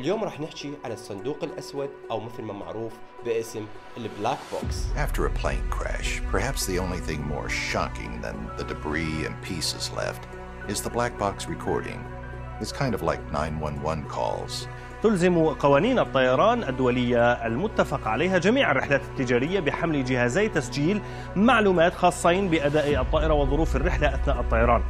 اليوم راح نحكي عن الصندوق الأسود أو مثل ما معروف باسم البلاك بوكس. After a plane crash, perhaps the only thing more shocking than the debris and pieces left is the black box recording. It's kind of like 911 calls. تلزم قوانين الطيران الدولية المتفق عليها جميع الرحلات التجارية بحمل جهازي تسجيل معلومات خاصين بأداء الطائرة وظروف الرحلة أثناء الطيران.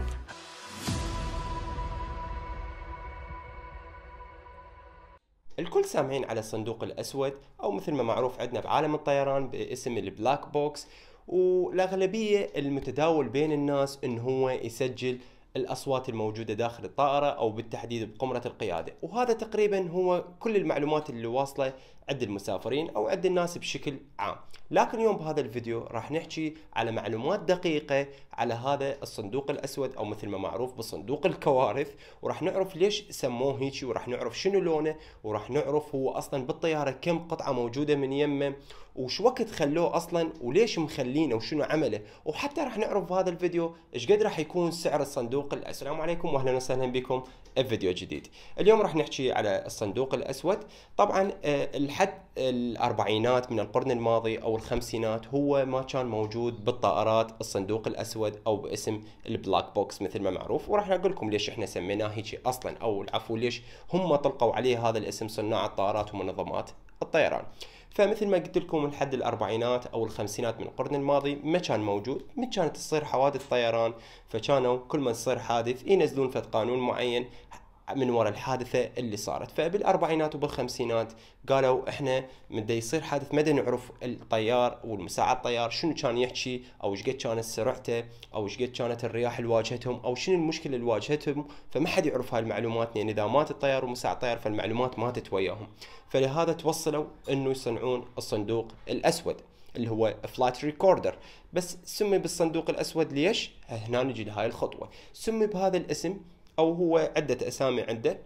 الكل سامعين على الصندوق الأسود أو مثل ما معروف عندنا بعالم الطيران باسم البلاك بوكس والأغلبية المتداول بين الناس إن هو يسجل الأصوات الموجودة داخل الطائرة أو بالتحديد بقمرة القيادة وهذا تقريبا هو كل المعلومات اللي واصلة عند المسافرين او عند الناس بشكل عام لكن اليوم بهذا الفيديو راح نحكي على معلومات دقيقة على هذا الصندوق الأسود أو مثل ما معروف بصندوق الكوارث وراح نعرف ليش سموه هيك وراح نعرف شنو لونه وراح نعرف هو أصلا بالطيارة كم قطعة موجودة من يمه وش وقت خلوه أصلا وليش مخلينه وشنو عمله وحتى راح نعرف بهذا الفيديو ايش قد راح يكون سعر الصندوق الأسود السلام عليكم وأهلا وسهلا بكم في فيديو جديد اليوم راح نحكي على الصندوق الأسود طبعا آه، لحد الأربعينات من القرن الماضي أو الخمسينات هو ما كان موجود بالطائرات الصندوق الأسود أو باسم البلاك بوكس مثل ما معروف وراح أقول لكم ليش إحنا سميناه هيك أصلا أو العفو ليش هم طلقوا عليه هذا الاسم صناع الطائرات ومنظمات الطيران فمثل ما قلت لكم لحد الأربعينات أو الخمسينات من القرن الماضي ما كان موجود ما كانت تصير حوادث طيران فكانوا كل ما تصير حادث ينزلون فد قانون معين من وراء الحادثة اللي صارت فبالأربعينات وبالخمسينات قالوا إحنا مدى يصير حادث مدى نعرف الطيار والمساعد الطيار شنو كان يحكي أو شقد كانت سرعته أو شقد كانت الرياح اللي واجهتهم أو شنو المشكلة اللي واجهتهم فما حد يعرف هاي المعلومات لأن يعني إذا مات الطيار ومساعد الطيار فالمعلومات ماتت وياهم فلهذا توصلوا إنه يصنعون الصندوق الأسود اللي هو فلايت ريكوردر بس سمي بالصندوق الاسود ليش؟ هنا نجي لهاي الخطوه سمي بهذا الاسم او هو عده اسامي عنده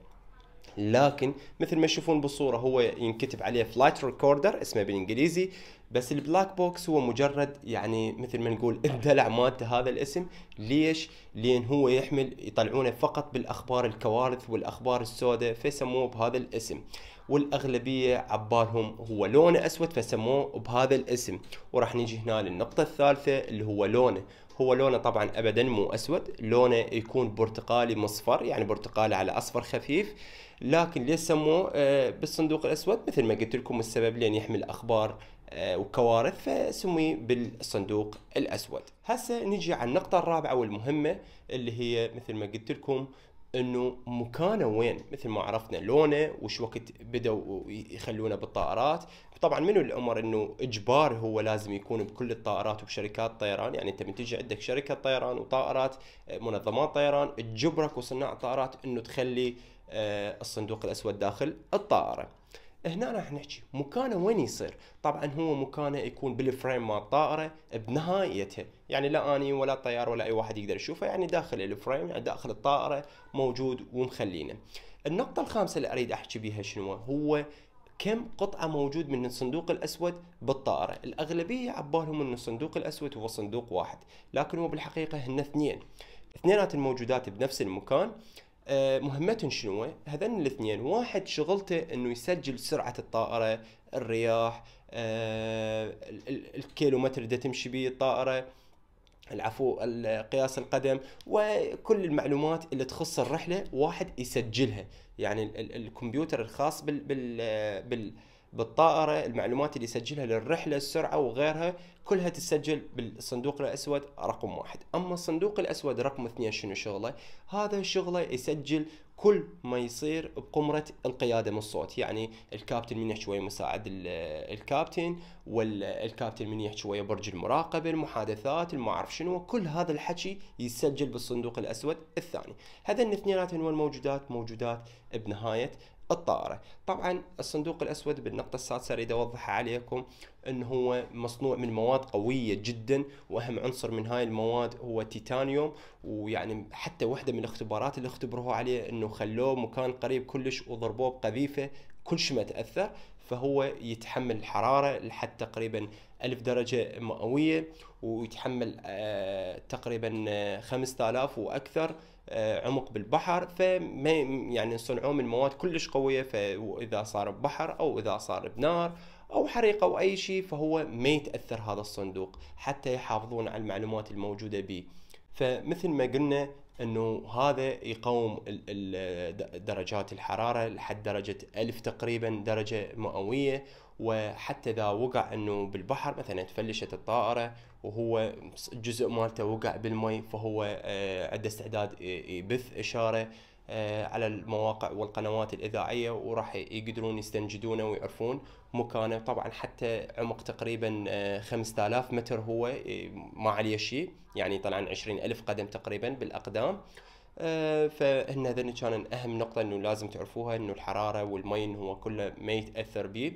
لكن مثل ما تشوفون بالصوره هو ينكتب عليه فلايت ريكوردر اسمه بالانجليزي بس البلاك بوكس هو مجرد يعني مثل ما نقول الدلع مالته هذا الاسم ليش؟ لان هو يحمل يطلعونه فقط بالاخبار الكوارث والاخبار السوداء فسموه بهذا الاسم والاغلبيه عبالهم هو لونه اسود فسموه بهذا الاسم وراح نجي هنا للنقطه الثالثه اللي هو لونه هو لونه طبعا ابدا مو اسود لونه يكون برتقالي مصفر يعني برتقالي على اصفر خفيف لكن ليش سموه آه، بالصندوق الاسود مثل ما قلت لكم السبب لان يحمل اخبار آه، وكوارث فسمي بالصندوق الاسود. هسه نجي على النقطه الرابعه والمهمه اللي هي مثل ما قلت لكم انه مكانه وين مثل ما عرفنا لونه وش وقت بدوا يخلونه بالطائرات طبعا منو الامر انه اجبار هو لازم يكون بكل الطائرات وبشركات الطيران يعني انت من تجي عندك شركه طيران وطائرات آه، منظمات طيران تجبرك وصناع الطائرات انه تخلي آه، الصندوق الاسود داخل الطائره هنا راح نحكي مكانه وين يصير طبعا هو مكانه يكون بالفريم مال الطائره بنهايتها يعني لا اني ولا الطيار ولا اي واحد يقدر يشوفه يعني داخل الفريم يعني داخل الطائره موجود ومخلينه النقطه الخامسه اللي اريد احكي بها شنو هو كم قطعة موجود من الصندوق الأسود بالطائرة الأغلبية عبالهم أن الصندوق الأسود هو صندوق واحد لكن هو بالحقيقة هن اثنين اثنينات الموجودات بنفس المكان آه، مهمتهم شنو هذن الاثنين واحد شغلته انه يسجل سرعه الطائره الرياح آه، الكيلومتر اللي تمشي به الطائره العفو قياس القدم وكل المعلومات اللي تخص الرحله واحد يسجلها يعني الكمبيوتر الخاص بال بال, آه، بال بالطائره المعلومات اللي يسجلها للرحله السرعه وغيرها كلها تسجل بالصندوق الاسود رقم واحد اما الصندوق الاسود رقم اثنين شنو شغله هذا شغله يسجل كل ما يصير بقمرة القيادة من الصوت يعني الكابتن من يحكي ويا مساعد الكابتن والكابتن من يحكي ويا برج المراقبة المحادثات المعرف شنو كل هذا الحكي يسجل بالصندوق الأسود الثاني هذا الاثنينات هو الموجودات موجودات بنهاية الطائرة طبعا الصندوق الأسود بالنقطة السادسة أريد أوضحها عليكم أنه هو مصنوع من مواد قوية جدا وأهم عنصر من هاي المواد هو تيتانيوم ويعني حتى وحده من الاختبارات اللي اختبروه عليه أنه خلوه مكان قريب كلش وضربوه بقذيفة كلش ما تأثر فهو يتحمل الحرارة لحد تقريبا ألف درجة مئوية ويتحمل آه، تقريبا 5000 آه، وأكثر آه، عمق بالبحر فما يعني صنعوه من مواد كلش قويه فاذا صار ببحر او اذا صار بنار او حريقه او اي شيء فهو ما يتاثر هذا الصندوق حتى يحافظون على المعلومات الموجوده به فمثل ما قلنا انه هذا يقوم درجات الحراره لحد درجه ألف تقريبا درجه مئويه وحتى اذا وقع انه بالبحر مثلا تفلشت الطائره وهو جزء مالته وقع بالماء فهو آه، عنده استعداد يبث اشاره آه، على المواقع والقنوات الإذاعية وراح يقدرون يستنجدونه ويعرفون مكانه طبعا حتى عمق تقريبا 5000 آه، متر هو آه، ما عليه شيء يعني طلعا ألف قدم تقريبا بالأقدام فهنا هذين كان اهم نقطة انه لازم تعرفوها انه الحرارة والمي هو كله ما يتأثر به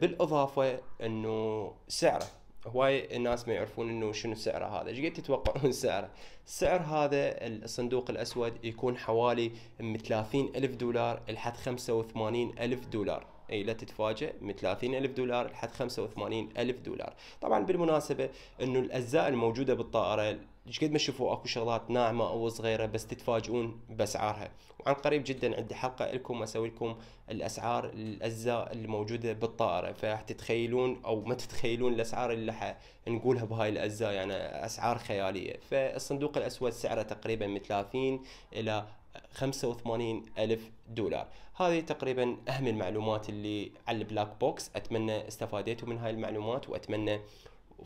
بالاضافة انه سعره هواي الناس ما يعرفون انه شنو سعره هذا ايش قد تتوقعون سعره السعر هذا الصندوق الاسود يكون حوالي من 30 الف دولار لحد 85 الف دولار اي لا تتفاجئ من 30 ألف دولار لحد 85 ألف دولار طبعا بالمناسبة أنه الأجزاء الموجودة بالطائرة ايش قد ما تشوفوا اكو شغلات ناعمه او صغيره بس تتفاجئون باسعارها وعن قريب جدا عندي حلقه لكم اسوي لكم الاسعار الاجزاء اللي موجوده بالطائره فراح تتخيلون او ما تتخيلون الاسعار اللي راح نقولها بهاي الاجزاء يعني اسعار خياليه فالصندوق الاسود سعره تقريبا من 30 الى 85 ألف دولار هذه تقريبا أهم المعلومات اللي على البلاك بوكس أتمنى استفادتوا من هاي المعلومات وأتمنى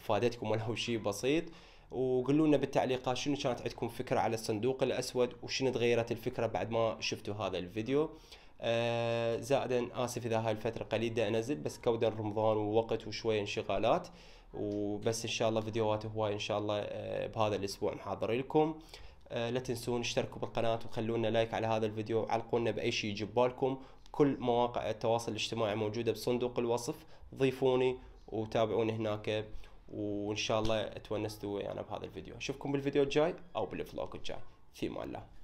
فادتكم ولو شيء بسيط وقولوا لنا بالتعليقات شنو كانت عندكم فكرة على الصندوق الأسود وشنو تغيرت الفكرة بعد ما شفتوا هذا الفيديو آه زائدا آسف إذا هاي الفترة قليلة أنزل بس كودا رمضان ووقت وشوية انشغالات وبس إن شاء الله فيديوهات هواي إن شاء الله آه، بهذا الأسبوع محاضر لكم آه، لا تنسون اشتركوا بالقناة وخلونا لايك على هذا الفيديو وعلقونا بأي شيء يجيب بالكم كل مواقع التواصل الاجتماعي موجودة بصندوق الوصف ضيفوني وتابعوني هناك وإن شاء الله تونستوا ويانا يعني بهذا الفيديو أشوفكم بالفيديو الجاي أو بالفلوق الجاي في الله